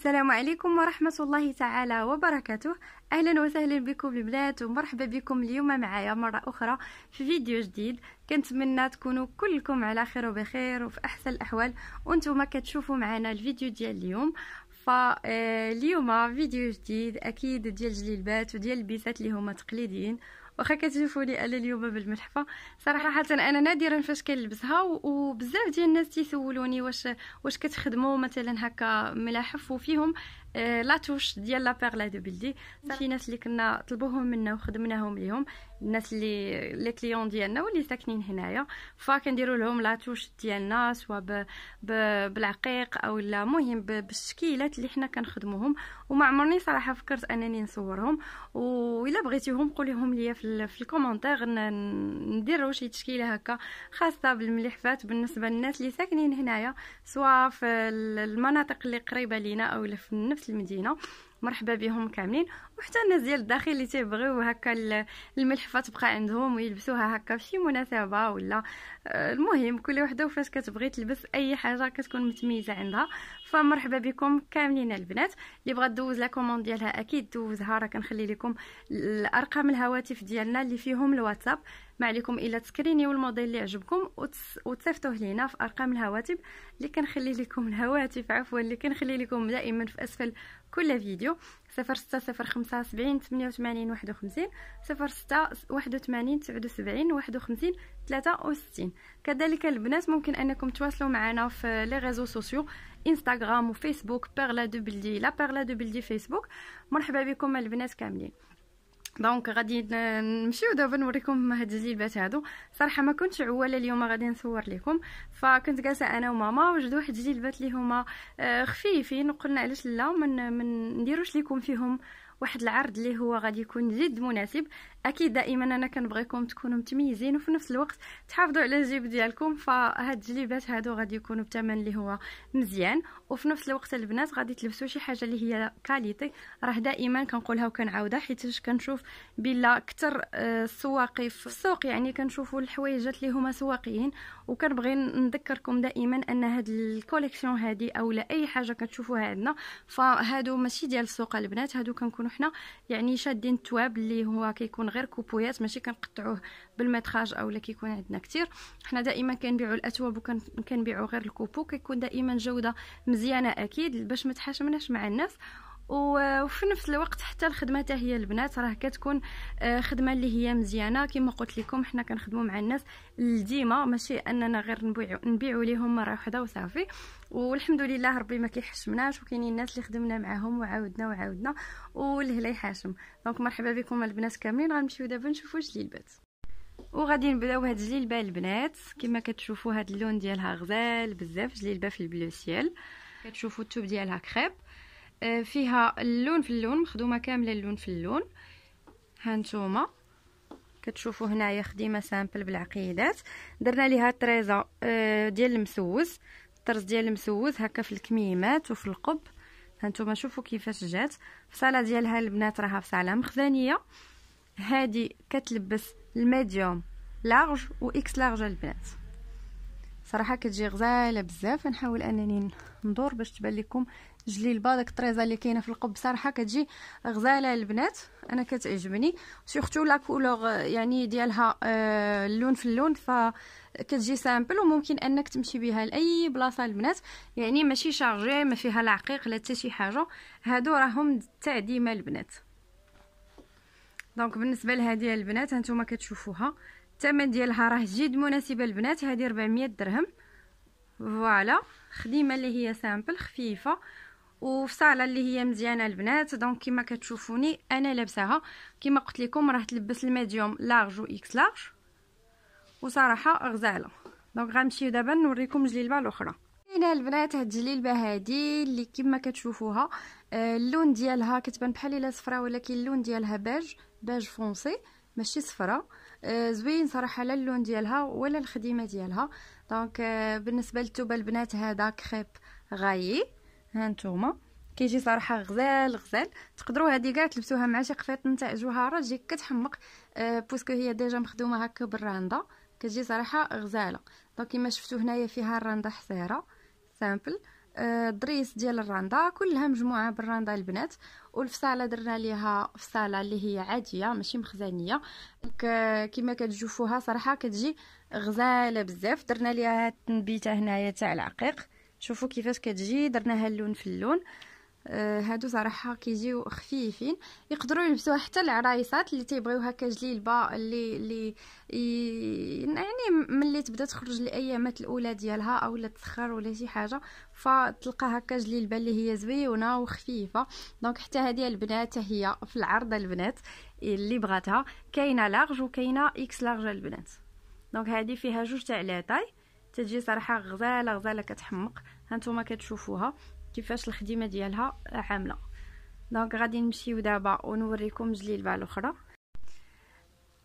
السلام عليكم ورحمة الله تعالى وبركاته أهلا وسهلا بكم البنات ومرحبا بكم اليوم معايا مرة أخرى في فيديو جديد كنتمنى تكونوا كلكم على خير وبخير وفي أحسن الأحوال وانتم كتشوفوا معنا الفيديو ديال اليوم فاليوم آه، فيديو جديد أكيد ديال جليلبات وديال البيسات اللي هما تقليديين واخا كتشوفوني انا اليوم بالملحفه صراحه انا نادرا فاش كنلبسها وبزاف ديال الناس تيسولوني واش واش كتخدموا مثلا هكا ملاحف وفيهم آه لاتوش ديال لا بيرلا دو بلدي شي ناس اللي كنا طلبوهم منا وخدمناهم ليهم الناس اللي لي كليون ديالنا واللي ساكنين هنايا فكنديروا لهم لاتوش ديالنا سواء ب... ب... بالعقيق او لا مهم بالشكيلات اللي حنا كنخدموهم وما عمرني صراحه فكرت انني نصورهم الا بغيتيهم قوليهم ليا في, في الكومنتير ندير شي تشكيله هكا خاصه بالملحفات بالنسبه للناس اللي ساكنين هنايا سواء في المناطق اللي قريبه لينا او في نفس المدينه مرحبا بهم كاملين وحتى الناس ديال الداخل اللي تيبغيو هكا الملحفه تبقى عندهم ويلبسوها هكا في شي مناسبه ولا آه، المهم كل وحده وفاش كتبغي تلبس اي حاجه كتكون متميزه عندها فمرحبا بكم كاملين البنات اللي بغات دوز لا كوموند ديالها اكيد دوزها راه كنخلي لكم الارقام الهواتف ديالنا اللي فيهم الواتساب ما عليكم الا تسكرينيو الموديل اللي عجبكم وتصيفطوه لينا في ارقام الهواتف اللي كنخلي لكم الهواتف عفوا اللي كنخلي لكم دائما في اسفل كل فيديو صفر ستة صفر خمسة سبعين تمنية وثمانين واحد وخمسين صفر ستة واحد وثمانين تسعود وسبعين واحد وخمسين ثلاثة وستين كذلك البنات ممكن أنكم تواصلوا معنا في لي ريزو سوسيو انستغرام وفيسبوك بيرلا دو بلدي لا بيرلا دو بلدي فيسبوك مرحبا بكم البنات كاملين دونك غادي نمشيو دابا نوريكم هاد الجلبات هادو صراحه ما كنتش عواله اليوم غادي نصور لكم فكنت جالسه انا وماما وجدوا واحد الجلبات اللي هما آه، خفيفين وقلنا علاش لا ما نديروش لكم فيهم واحد العرض اللي هو غادي يكون جد مناسب اكيد دائما انا كنبغيكم تكونوا متميزين وفي نفس الوقت تحافظوا على الجيب ديالكم فهاد الجليبات هادو غادي يكونوا بثمن اللي هو مزيان وفي نفس الوقت البنات غادي تلبسوا شي حاجه اللي هي كاليتي راه دائما كنقولها وكنعاودها حيت كنشوف بلا اكثر السواقي آه، في السوق يعني كنشوفوا الحوايجات اللي هما سواقيين وكنبغي نذكركم دائما ان هاد الكوليكسيون هادي اولا اي حاجه كتشوفوها عندنا فهادو ماشي ديال السوق البنات هادو كنكونوا حنا يعني شادين التواب اللي هو كيكون غير كوبويات ماشي كنقطعوه بالمتراج اولا كيكون عندنا كتير حنا دائما كنبيعوا الاتواب وكنبيعوا غير الكوبو كيكون دائما جوده مزيانه اكيد باش ما تحاشمناش مع الناس وفي نفس الوقت حتى الخدمه حتى هي البنات راه كتكون آه، خدمه اللي هي مزيانه كما قلت لكم حنا كنخدموا مع الناس ديما ماشي اننا غير نبيعوا نبيعوا ليهم مره وحدة وصافي والحمد لله ربي ما كيحشمناش وكاينين الناس اللي خدمنا معاهم وعاودنا وعاودنا لا يحاشم دونك مرحبا بكم البنات كاملين غنمشيو دابا نشوفوا الجليبات وغادي نبداو هاد الجلبه البنات كما كتشوفوا هاد اللون ديالها غزال بزاف جلبه في البلو سيل كتشوفوا التوب ديالها كريب آه، فيها اللون في اللون مخدومه كامله اللون في اللون هانتوما كتشوفوا هنايا خديمه سامبل بالعقيدات درنا ليها طريزه آه، ديال المسوز الطرز ديال المسوز هكا في الكميمات وفي القب هانتوما شوفوا كيفاش جات صاله ديالها البنات راها فصاله مخزنيه هادي كتلبس الميديوم لارج واكس لارج البنات صراحه كتجي غزاله بزاف نحاول انني ندور باش تبان لكم جليلبه داك الطريزه اللي كاينه في القب صراحه كتجي غزاله البنات انا كتعجبني سورتو لا كولور يعني ديالها اللون euh, في اللون فكتجي سامبل وممكن انك تمشي بها لاي بلاصه البنات يعني ماشي شارجي ما فيها لا عقيق لا حتى شي حاجه هادو راهم تعديمه البنات دونك بالنسبه لهذه البنات هانتوما كتشوفوها الثمن ديالها راه جد مناسبه البنات هذه 400 درهم فوالا خديمه اللي هي سامبل خفيفه صاله اللي هي مزيانه البنات دونك كما كتشوفوني انا لابساها كما قلت لكم راه تلبس الميديوم لارج و اكس لارج وصراحه غزاله دونك غنمشيو دابا نوريكم الجليبه الاخرى هنا البنات هاد الجليبه هادي اللي كما كتشوفوها آه، اللون ديالها كتبان بحال الا صفرا ولكن اللون ديالها باج باج فونسي ماشي صفرا آه، زوين صراحه لا اللون ديالها ولا الخديمه ديالها دونك آه، بالنسبه للتوبه البنات هذا كريب غايي هانتوما كيجي صراحه غزال غزال تقدروا هذه كاع تلبسوها مع شي قفيط نتاع جوهره تجي كتحمق آه، بوسكو هي ديجا مخدومه هكا بالراندا كتجي صراحه غزاله دونك كما شفتوا هنايا فيها الراندا حسيره سامبل آه، دريس ديال الرنده كلها مجموعه بالرنده البنات والفصاله درنا ليها فصاله اللي هي عاديه ماشي مخزانيه كما آه، كتشوفوها صراحه كتجي غزاله بزاف درنا ليها التنبيته هنايا تاع العقيق شوفوا كيفاش كتجي درناها اللون في اللون آه، هادو صراحه كيجيو خفيفين يقدروا يلبسوها حتى العرايسات اللي تيبغيو هكا اللي اللي يعني ملي تبدا تخرج الايامات الاولى ديالها او لا تسخر ولا شي حاجه فتلقى هكا جليلبه اللي هي زويونه وخفيفه دونك حتى هذه البنات هي في العرض البنات اللي بغاتها كاينه لارج وكاينه اكس لارج البنات دونك هذه فيها جوج تاع لاطاي تجي صراحه غزاله غزاله كتحمق هانتوما كتشوفوها كيفاش الخديمه ديالها عامله دونك غادي نمشيو دابا ونوريكم جليلبه الاخرى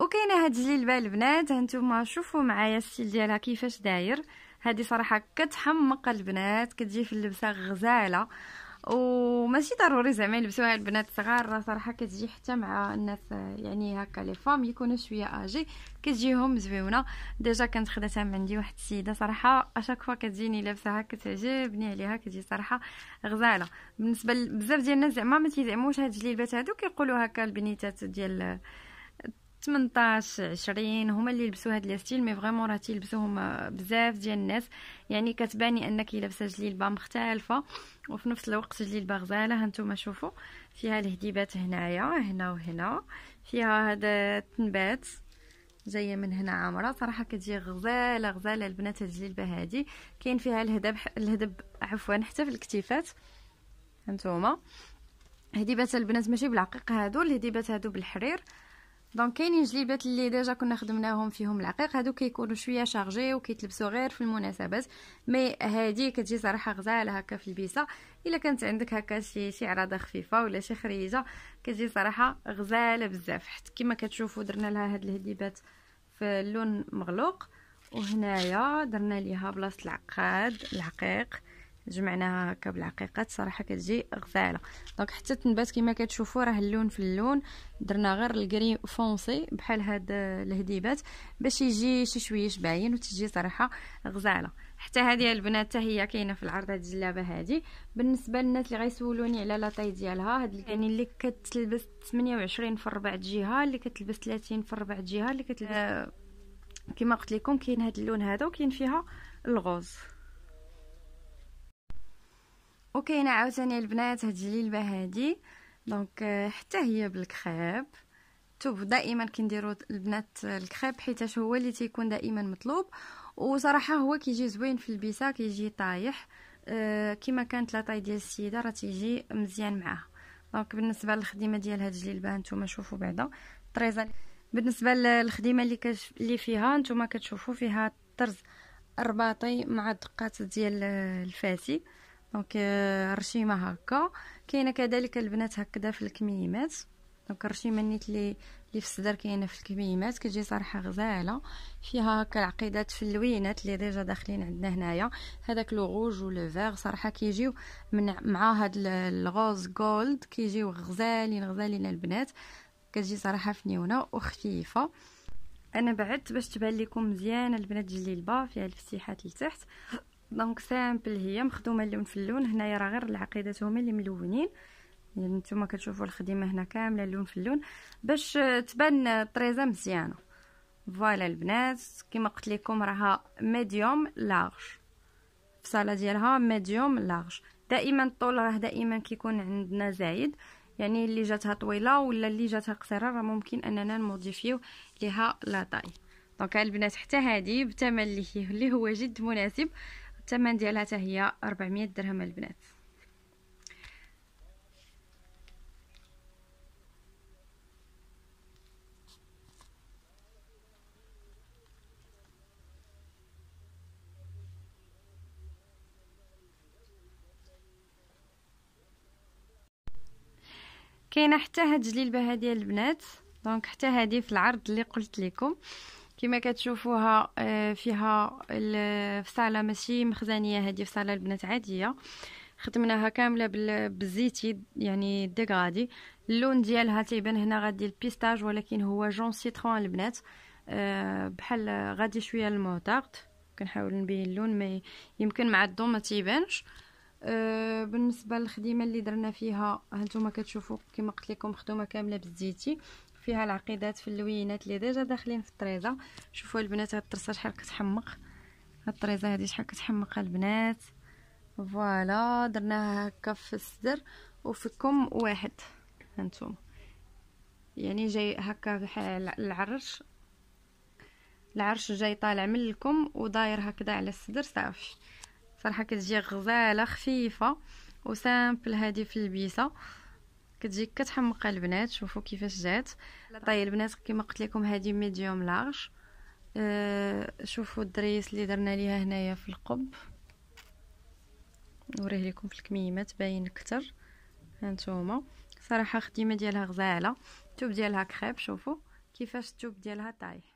وكاينه هاد جليلبه البنات هانتوما شوفوا معايا السيل ديالها كيفاش داير هادي صراحه كتحمق البنات كتجي في اللبسه غزاله وماشي ضروري زعما يلبسوها البنات صغار صراحه كتجي حتى مع الناس يعني هكا لي فام يكونوا شويه اجي كتجيهم زويونه ديجا كنت خداتها من عندي واحد السيده صراحه اشاك فوا كتجيني لابساها كتعجبني عليها كتجي صراحه غزاله بالنسبه لبزاف ديال الناس زعما ما تيزعموش هاد الجليبات هادو كيقولوا هكا البنيتات ديال 18 20 هما اللي يلبسوا هاد الستيل مي فريمون راه تيلبسوهم بزاف ديال الناس يعني كتباني انك لابسه جليبه مختلفه وفي نفس الوقت جليبه غزاله هانتوما شوفوا فيها الهديبات هنايا هنا وهنا فيها هاد التنبات جايه من هنا عامره صراحه كتجي غزاله غزاله البنات هاد الجلبه هادي كاين فيها الهدب الهدب عفوا حتى في الكتيفات هانتوما هديبات البنات ماشي بالعقيق هادو الهديبات هادو بالحرير دونك كاينين جليبات اللي ديجا كنا خدمناهم فيهم العقيق هادو كيكونوا شويه شارجي وكيتلبسوا غير في المناسبات مي هادي كتجي صراحه غزاله هكا في البيسه الا كانت عندك هكا شي شي عراضه خفيفه ولا شي خريجه كتجي صراحه غزاله بزاف حتى كما كتشوفوا درنا لها هاد الهديبات في اللون مغلوق وهنايا درنا ليها بلاصه العقاد العقيق جمعناها هكا بالعقيقات صراحه كتجي غفاله دونك حتى تنبات كما كتشوفوا راه اللون في اللون درنا غير الكري فونسي بحال هاد الهديبات باش يجي شي شويه باين وتجي صراحه غزاله حتى هذه البنات حتى هي كاينه في العرض هاد الجلابه هذه بالنسبه للناس اللي غيسولوني على لاطاي ديالها هاد يعني اللي كتلبس 28 في الربع جهه اللي كتلبس 30 في الربع جهه اللي كتلبس آه. كما قلت لكم كاين هاد اللون هذا وكاين فيها الغوز وكاين عاوتاني البنات هاد الجليبه هادي دونك آه، حتى هي بالكريب توب دائما كنديروا البنات الكريب حيت هو اللي تيكون دائما مطلوب وصراحه هو كيجي زوين في البيسا كيجي طايح آه، كما كانت لا طاي ديال السيده راه تيجي مزيان معاها دونك بالنسبه للخدمه ديال هاد الجلبه نتوما شوفوا بعدا طريزه بالنسبه للخدمه اللي كش... اللي فيها نتوما كتشوفوا فيها الطرز الرباطي مع الدقات ديال آه، الفاسي دونك آه، رشيمه هكا كاينه كذلك البنات هكذا في الكميمات دونك الرشيمه نيت لي اللي في الصدر كاينه في الكميمات كتجي صراحه غزاله فيها هكا العقيدات في اللوينات اللي ديجا داخلين عندنا هنايا هذاك لو غوج ولو فيغ صراحه كيجيو من مع هاد الغوز جولد كيجيو غزالين غزالين البنات كتجي صراحه فنيونه وخفيفه انا بعدت باش تبان لكم مزيانه البنات الجليلبه فيها الفسيحات لتحت دونك سامبل هي مخدومه اللون في اللون هنايا راه غير العقيدات هما اللي ملونين يعني نتوما كتشوفوا الخديمه هنا كامله اللون في اللون باش تبان طريزه مزيانه فوالا البنات كما قلت لكم راها ميديوم لارج بصالة ديالها ميديوم لارج دائما الطول راه دائما كيكون عندنا زايد يعني اللي جاتها طويله ولا اللي جاتها قصيره راه ممكن اننا نموديفيو ليها لا طاي دونك البنات حتى هذه بثمن اللي هو جد مناسب الثمن ديالها حتى هي 400 درهم البنات كاينه حتى هاد الجليبه هادي البنات دونك حتى هادي في العرض اللي قلت لكم كما كتشوفوها آه، فيها في صاله ماشي مخزانيه هذه صاله البنات عاديه خدمناها كامله بالزيتي يعني ديغادي اللون ديالها تيبان هنا غادي البيستاج ولكن هو جون سيترون البنات آه، بحال غادي شويه الموتارد كنحاول نبين اللون ما يمكن مع الضو ما تيبانش آه، بالنسبه للخديمه اللي درنا فيها هانتوما كتشوفوا كما قلت لكم مخدومه كامله بالزيتي فيها العقيدات في اللوينات اللي ديجا داخلين في الطريزه شوفوا البنات هاد الطرصه شحال كتحمق هاد الطريزه هادي شحال كتحمق البنات فوالا درناها هكا في الصدر وفي كم واحد هانتوما يعني جاي هكا بحال العرش العرش جاي طالع من الكم وداير هكذا على الصدر صافي صراحه كتجي غزاله خفيفه وسامبل هادي في البيسه كتجي كتحمق البنات شوفوا كيفاش جات طاي البنات كما قلت لكم هذه ميديوم لارج أه شوفوا الدريس اللي درنا ليها هنايا في القب نوريه لكم في الكميمات باين اكثر هانتوما صراحه خديمه ديالها غزاله التوب ديالها كريب شوفوا كيفاش التوب ديالها طايح